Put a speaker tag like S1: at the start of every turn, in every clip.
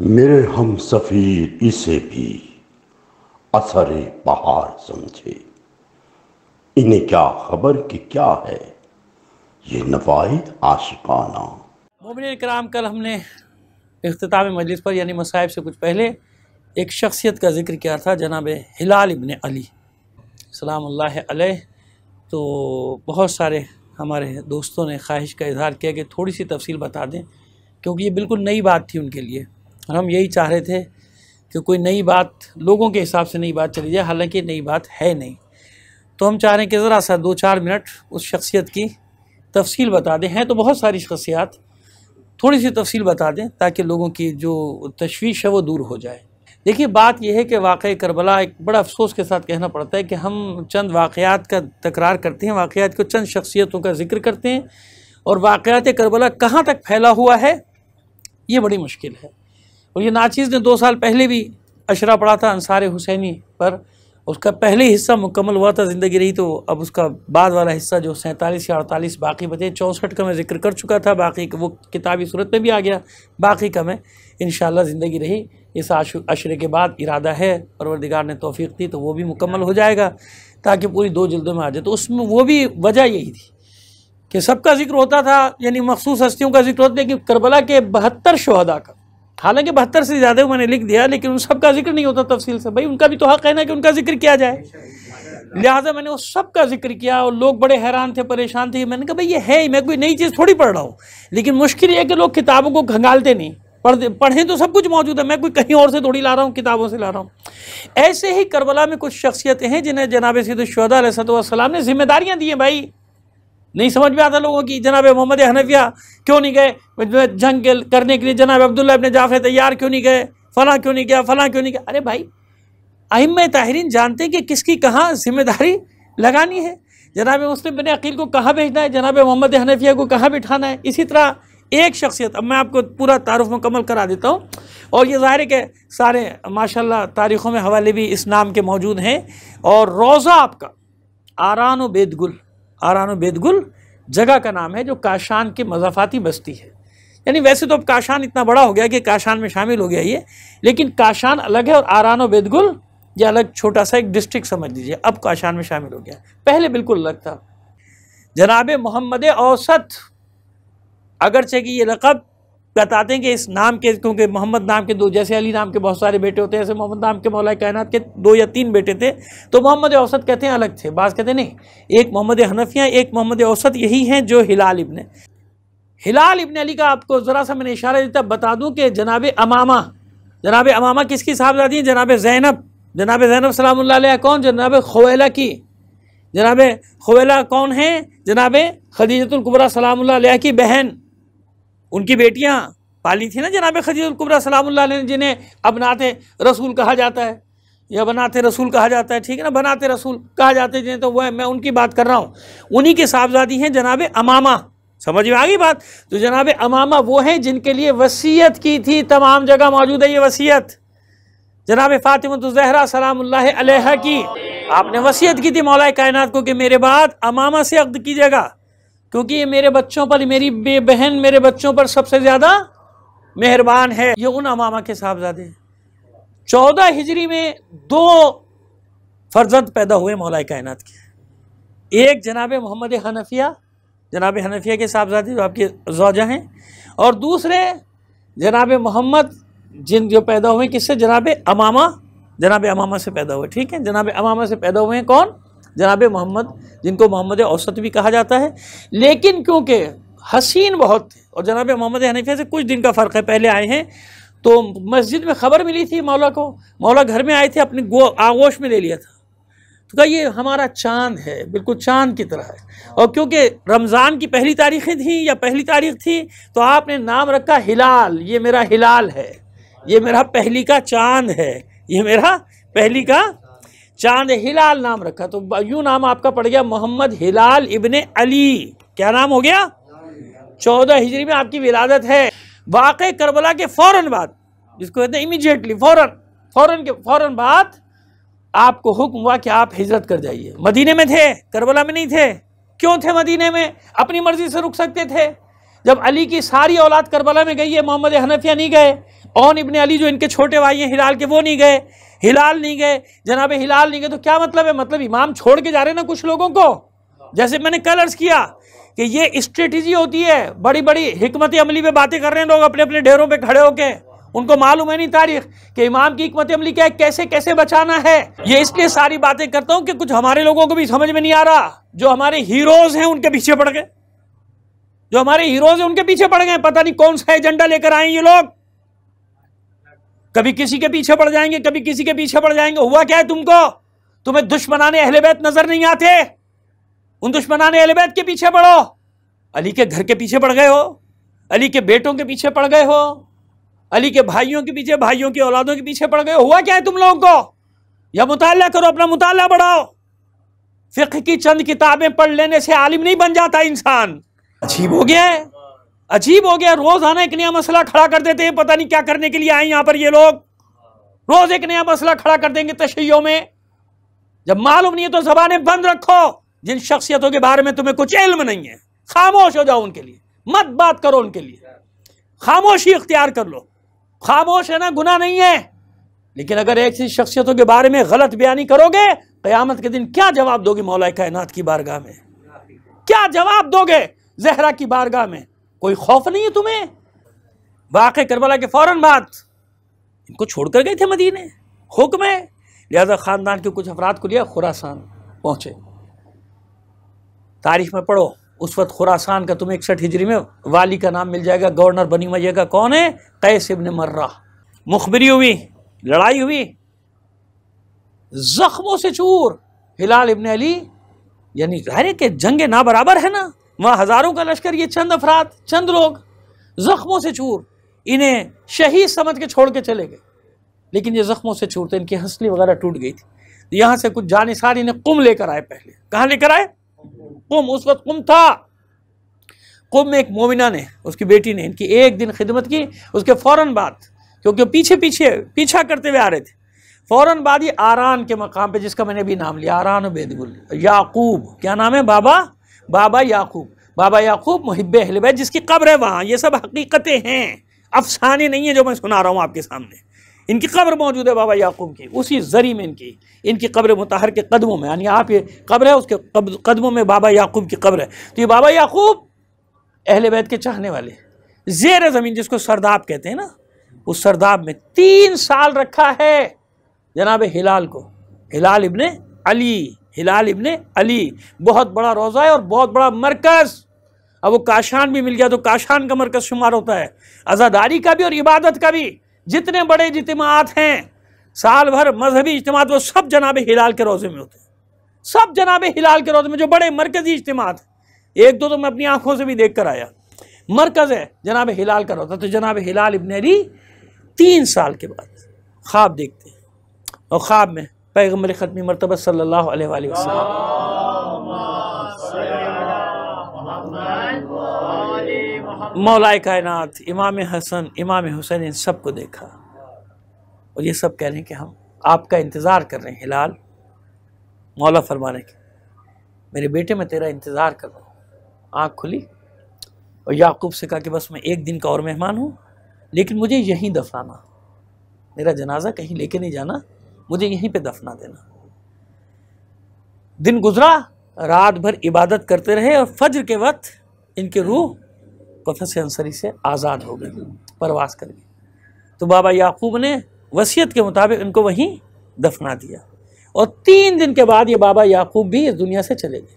S1: मेरे हम सफ़ीर इसे भी असर बहार समझे इन्हें क्या खबर कि क्या है ये नवायद आशिकाना मोबिन कराम कल हमने अख्ताम मजलिस पर यानी मसाहब से कुछ पहले एक शख्सियत का जिक्र किया था जनाब हिलाल इबन अली सलाम अलैह तो बहुत सारे हमारे दोस्तों ने ख्वाहिश का इजहार किया कि थोड़ी सी तफसील बता दें क्योंकि ये बिल्कुल नई बात थी उनके लिए और हम यही चाह रहे थे कि कोई नई बात लोगों के हिसाब से नई बात चली जाए हालांकि नई बात है नहीं तो हम चाह रहे हैं कि ज़रा सा दो चार मिनट उस शख्सियत की तफसील बता दें हैं तो बहुत सारी शख्सियात थोड़ी सी तफसील बता दें ताकि लोगों की जो तशवीश है वो दूर हो जाए देखिए बात यह है कि वाक़ करबला एक बड़ा अफसोस के साथ कहना पड़ता है कि हम चंद वाक़ात का तकरार करते हैं वाक़ात को चंद शख्सियतों का जिक्र करते हैं और वाक़ात करबला कहाँ तक फैला हुआ है ये बड़ी मुश्किल है और ये नाचीज़ ने दो साल पहले भी अशरा पढ़ा था अनसार हुसैनी पर उसका पहले हिस्सा मुकम्मल हुआ था ज़िंदगी रही तो अब उसका बाद वाला हिस्सा जो सैंतालीस या अड़तालीस बाकी बचे चौंसठ का मैं जिक्र कर चुका था बाकी वो किताबी सूरत में भी आ गया बाकी का मैं इन ज़िंदगी रही इस अशरे के बाद इरादा है परवरदिगार ने तोफ़ी दी तो वो भी मुकम्मल हो जाएगा ताकि पूरी दो जल्दों में आ जाए तो उसमें वो भी वजह यही थी कि सबका जिक्र होता था यानी मखसूस हस्तियों का जिक्र होता था कि करबला के बहत्तर शहदा का हालांकि बहत्तर से ज़्यादा मैंने लिख दिया लेकिन उन सब का जिक्र नहीं होता तफसील से भाई उनका भी तो हक है ना कि उनका जिक्र किया जाए लिहाजा मैंने उस सब का जिक्र किया और लोग बड़े हैरान थे परेशान थे मैंने कहा भाई ये है ही मैं कोई नई चीज़ थोड़ी पढ़ रहा हूँ लेकिन मुश्किल ये है कि लोग किताबों को घंगालते नहीं पढ़ते पढ़ें तो सब कुछ मौजूद है मैं कोई कहीं और से थोड़ी ला रहा हूँ किताबों से ला रहा हूँ ऐसे ही करबला में कुछ शख्सियतें हैं जिन्हें जनाब सैद शहदा सलाम ने जिम्मेदारियाँ दी हैं भाई नहीं समझ में आता लोगों की जनाब मोहम्मद हनफिया क्यों नहीं गए जंग करने के लिए जनाब अब्दुल्ला अपने जाफ़ तैयार क्यों नहीं गए फ़ला क्यों नहीं गया फ़ला क्यों नहीं गया अरे भाई अहिम ताहरीन जानते हैं कि किसकी कहाँ जिम्मेदारी लगानी है जनाब मुस्लिम बिन अकील को कहाँ भेजना है जनाब मोहम्मद हनफिया को कहाँ बिठाना है इसी तरह एक शख्सियत अब मैं आपको पूरा तारफ़ मुकम्मल करा देता हूँ और ये ज़ाहिर है कि सारे माशाल्लाह तारीख़ों में हवाले भी इस नाम के मौजूद हैं और रोज़ा आपका आरान बेदगुल आरानो बेदगुल जगह का नाम है जो काशान की मजाफाती बस्ती है यानी वैसे तो अब काशान इतना बड़ा हो गया कि काशान में शामिल हो गया ये लेकिन काशान अलग है और आरान बेदगुल ये अलग छोटा सा एक डिस्ट्रिक्ट समझ लीजिए अब काशान में शामिल हो गया पहले बिल्कुल अलग था जनाब मोहम्मद औसत अगरचे कि ये लकब बताते हैं कि इस नाम के क्योंकि मोहम्मद नाम के दो जैसे अली नाम के बहुत सारे बेटे होते हैं ऐसे मोहम्मद नाम के मौला कायनात के दो या तीन बेटे थे तो मोहम्मद औसत कहते हैं अलग थे बाज कहते नहीं एक मोहम्मद हनफिया एक मोहम्मद औसत यही हैं जो हिलाल इबन हिलाल इबन अली का आपको ज़रा सा मैंने इशारा देता बता दूँ कि जनाब अमामा जनाब अमामा किसकी साहबजादी हैं जनाब जैनब जनाब जैनब सलाम कौन जनाब खवैला की जनाब खवैला कौन है जनाब खदीजतुल्कुबरा सलाम की बहन उनकी बेटियाँ पाली थी ना जनाब खजीकुबरा सलाम ने जिन्हें अब नाते रसूल कहा जाता है या बनाते रसूल कहा जाता है ठीक है ना बनाते रसूल कहा जाते जिन्हें तो वह मैं उनकी बात कर रहा हूँ उन्हीं के साहबजादी हैं जनाब अमामा समझ में आ गई बात तो जनाब अमामा वो हैं जिनके लिए वसीयत की थी तमाम जगह मौजूद है ये वसीयत जनाब फ़ातिमतजहरा तो सलाम की आपने वसीयत की थी मौलाए कायनात को कि मेरे बाद अमामा से अक्द कीजिएगा क्योंकि ये मेरे बच्चों पर मेरी बहन मेरे बच्चों पर सबसे ज़्यादा मेहरबान है ये उन अमामा के साहबजादे हैं चौदह हिजरी में दो फर्जंद पैदा हुए मौलाए कायनात के एक जनाब मोहम्मद हनफिया जनाब हनफिया के साहबजादे जो आपके जौजा हैं और दूसरे जनाब मोहम्मद जिन जो पैदा हुए किससे जनाब अमामा जनाब अमामा से पैदा हुए ठीक है जनाब अमामा से पैदा हुए हैं कौन जनाब मोहम्मद जिनको मोहम्मद औसत भी कहा जाता है लेकिन क्योंकि हसीन बहुत थे और जनाब मोहम्मद हनीफिया से कुछ दिन का फ़र्क है पहले आए हैं तो मस्जिद में ख़बर मिली थी मौला को मौला घर में आए थे अपने गो आगोश में ले लिया था तो कहा ये हमारा चांद है बिल्कुल चांद की तरह है और क्योंकि रमज़ान की पहली तारीखें थी या पहली तारीख थी तो आपने नाम रखा हिलाल ये मेरा हिलाल है ये मेरा पहली का चांद है ये मेरा पहली का चांद हिलाल नाम रखा तो यूं नाम आपका पड़ गया मोहम्मद हिलाल इबन अली क्या नाम हो गया चौदह हिजरी में आपकी विलादत है वाक़ करबला के फ़ौर बाद जिसको कहते हैं इमीजिएटली फौरन फ़ौर के फ़ौर बाद आपको हुक्म हुआ कि आप हिजरत कर जाइए मदीने में थे करबला में नहीं थे क्यों थे मदीने में अपनी मर्ज़ी से रुक सकते थे जब अली की सारी औलाद करबला में गई है मोहम्मद हनफिया नहीं गए ओन इबन अली जो इनके छोटे भाई हैं हिलाल के वो नहीं गए हिलाल नहीं गए जनाब हिलाल नहीं गए तो क्या मतलब है मतलब इमाम छोड़ के जा रहे हैं ना कुछ लोगों को जैसे मैंने कल अर्ज किया कि ये स्ट्रेटजी होती है बड़ी बड़ी हमत अमली पे बातें कर रहे हैं लोग अपने अपने ढेरों पर खड़े होके उनको मालूम है नहीं तारीख कि इमाम की हमत अमली क्या है कैसे कैसे बचाना है ये इसलिए सारी बातें करता हूँ कि कुछ हमारे लोगों को भी समझ में नहीं आ रहा जो हमारे हीरोज हैं उनके पीछे पड़ गए जो हमारे हीरोज हैं उनके पीछे पड़ गए पता नहीं कौन सा एजेंडा लेकर आए ये लोग कभी किसी के पीछे पड़ जाएंगे कभी किसी के पीछे पड़ जाएंगे हुआ क्या है तुमको तुम्हें दुश्मनाने अहले बैत नजर नहीं आते उन दुश्मनाने अहले बैत के पीछे पड़ो अली के घर के पीछे पड़ गए हो अली के बेटों के पीछे पड़ गए हो अली के भाइयों के पीछे भाइयों की औलादों के पीछे पड़ गए हुआ क्या है तुम लोगों को या मुताल करो अपना मुताल बढ़ाओ फिक्र की चंद किताबें पढ़ लेने से आलिम नहीं बन जाता इंसान अजीब हो गया है अजीब हो गया रोजाना एक नया मसला खड़ा कर देते हैं पता नहीं क्या करने के लिए आए यहां पर ये लोग रोज एक नया मसला खड़ा कर देंगे तशैयों में जब मालूम नहीं है तो जबान बंद रखो जिन शख्सियतों के बारे में तुम्हें कुछ इल्म नहीं है खामोश हो जाओ उनके लिए मत बात करो उनके लिए खामोशी इख्तियार कर लो खामोश है ना गुना नहीं है लेकिन अगर एक सी शख्सियतों के बारे में गलत बयानी करोगे कयामत के दिन क्या जवाब दोगे मौला कायनात की बारगाह में क्या जवाब दोगे जहरा की बारगाह में कोई खौफ नहीं है तुम्हें वाक़ करबला के फौरन बाद इनको छोड़ कर गए थे मदीने हुक्म है लिहाजा ख़ानदान के कुछ अफराद को लिया खुरासान पहुंचे तारीख में पढ़ो उस वक्त खुरासान का तुम्हें इकसठ हिजरी में वाली का नाम मिल जाएगा गवर्नर बनी मजेगा कौन है कैस इबन मर्रा मुखबरी हुई लड़ाई हुई ज़ख्मों से चूर हिलाल इबन अली यानी जाहिर के जंगे ना बराबर है ना वहाँ हज़ारों का लश्कर ये चंद अफराद चंद लोग ज़ख्मों से चूर इन्हें शहीद समझ के छोड़ के चले गए लेकिन ये ज़ख्मों से चूर थे इनकी हंसली वगैरह टूट गई थी यहाँ से कुछ जानिसार इन्हें कुम लेकर आए पहले कहाँ लेकर आए कुम उस वक्त कुम था कुम में एक मोमिना ने उसकी बेटी ने इनकी एक दिन खिदमत की उसके फ़ौर बाद क्योंकि पीछे पीछे पीछा करते हुए आ रहे थे फ़ौर बाद ही आरान के मकाम पर जिसका मैंने अभी नाम लिया आरान बेदबुल याकूब क्या नाम है बाबा बाबा याकूब बाबा याकूब महब अहलबैत जिसकी कब्र है वहाँ ये सब हकीकतें हैं अफसाने नहीं हैं जो मैं सुना रहा हूँ आपके सामने इनकी कब्र मौजूद है बाबा याकूब की उसी जरी में इनकी इनकी कब्र मुतहर के कदमों में यानी आप ये कब्र है उसके कदमों में बाबा याकूब की कब्र है तो ये बाबा याकूब अहल बैत के चाहने वाले जेर ज़मीन जिसको सरदाब कहते हैं ना उस सरदाब में तीन साल रखा है जनाब हिलाल को हिलाल इबन अली हिलाल इबन अली बहुत बड़ा रोज़ा है और बहुत बड़ा मरकज़ अब वो काशान भी मिल गया तो काशान का मरकज़ शुमार होता है आज़ादारी का भी और इबादत का भी जितने बड़े इजमात हैं साल भर मजहबी इजमात वो सब जनाब हिलाल के रोज़े में होते हैं सब जनाब हिलाल के रोज़े में जो बड़े मरकज़ी इजमात एक दो तो मैं अपनी आंखों से भी देख कर आया मरकज़ है जनाब हिलाल का रोज़ा तो जनाब हिलाल इबन अली तीन साल के बाद ख्वाब देखते हैं और ख्वाब में पैगम्बर ख़त्मी मरतबा मौलाए कायनात इमाम हसन इमाम हुसैन इन सब को देखा और ये सब कह रहे हैं कि हम आपका इंतज़ार कर रहे हैं हिलाल मौला फरमाने के मेरे बेटे मैं तेरा इंतज़ार कर रहा हूँ आँख खुली और याकूब से कहा कि बस मैं एक दिन का और मेहमान हूँ लेकिन मुझे यहीं दफनाना मेरा जनाजा कहीं लेके नहीं जाना मुझे यहीं पे दफना देना दिन गुजरा रात भर इबादत करते रहे और फज्र के वक्त इनके रूह कफस अंसरी से आज़ाद हो गई परवास कर गई तो बाबा याकूब ने वसीयत के मुताबिक इनको वहीं दफना दिया और तीन दिन के बाद ये बाबा याकूब भी इस दुनिया से चले गए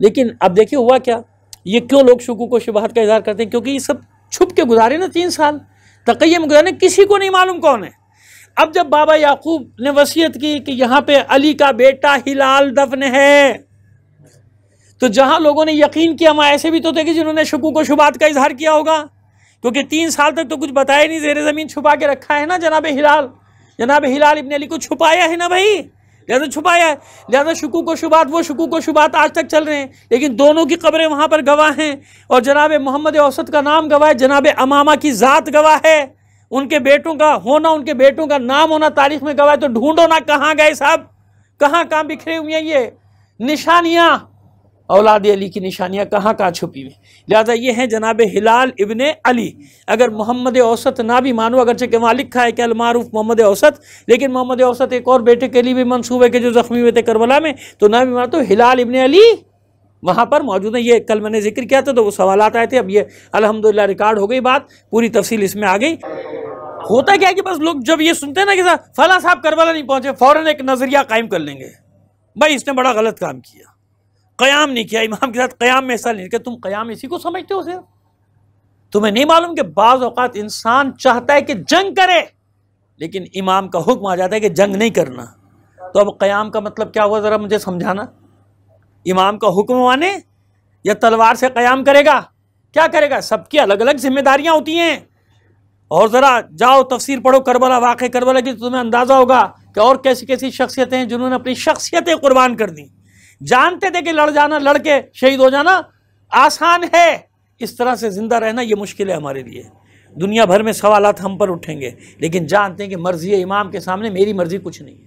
S1: लेकिन अब देखिए हुआ क्या ये क्यों लोग शुकू को शुबहत का इजहार करते हैं क्योंकि ये सब छुप के गुजारे ना तीन साल तकैम गुजारे किसी को नहीं मालूम कौन है अब जब बाबा याकूब ने वसीयत की कि यहाँ पे अली का बेटा हिलाल दफन है तो जहां लोगों ने यकीन किया वहां ऐसे भी तो थे कि जिन्होंने शकू को शुबात का इजहार किया होगा क्योंकि तीन साल तक तो कुछ बताया नहीं जेर ज़मीन छुपा के रखा है ना जनाब हिलाल जनाब हिलाल इबन अली को छुपाया है ना भाई लिहाजा छुपाया है लिहाजा शकू को शुबात वो शकू को शुबात आज तक चल रहे हैं लेकिन दोनों की कब्रें वहाँ पर गवाह हैं और जनाब मोहम्मद औसत का नाम गवाह है जनाब अमामा की ज़ात गवाह है उनके बेटों का होना उनके बेटों का नाम होना तारीख में गवाए तो ढूंढो ना कहाँ गए साहब कहाँ कहाँ बिखरे हुए हैं ये निशानियाँ औलाद अली की निशानियाँ कहाँ कहाँ छुपी हुई लिहाजा ये हैं जनाब हिलाल इबन अली अगर मोहम्मद औसत ना भी मानो अगरचे के वहाँ लिखा है कि अलमारूफ मोहम्मद औसत लेकिन मोहम्मद औसत एक और बेटे के लिए भी मनसूब है कि जो ज़ख्मी हुए थे करबला में तो ना भी मानो तो हिलाल इबन अली वहाँ पर मौजूद है ये कल मैंने जिक्र किया था तो वो सवाल आए थे अब ये अलहमदिल्ला रिकॉर्ड हो गई बात पूरी तफसील इसमें आ गई होता क्या है कि बस लोग जब ये सुनते हैं ना कि फला साहब करवाला नहीं पहुँचे फ़ौरन एक नज़रिया कायम कर लेंगे भाई इसने बड़ा गलत काम किया क़याम नहीं किया इमाम के साथ क़याम में ऐसा नहीं किया तुम क़याम इसी को समझते हो सिर्फ तुम्हें नहीं मालूम कि बाज़ अवत इंसान चाहता है कि जंग करे लेकिन इमाम का हुक्म आ जाता है कि जंग नहीं करना तो अब क़याम का मतलब क्या हुआ ज़रा मुझे समझाना इमाम का हुक्म माने या तलवार से क़याम करेगा क्या करेगा सबकी अलग अलग जिम्मेदारियाँ होती हैं और ज़रा जाओ तफसीर पढ़ो करबला वाक़ करबला की तो तुम्हें अंदाज़ा होगा कि और कैसी कैसी शख्सियतें हैं जिन्होंने अपनी शख्सियतें कुर्बान कर दी जानते थे कि लड़ जाना लड़ के शहीद हो जाना आसान है इस तरह से ज़िंदा रहना ये मुश्किल है हमारे लिए दुनिया भर में सवाल हम पर उठेंगे लेकिन जानते हैं कि मर्जी है इमाम के सामने मेरी मर्जी कुछ नहीं है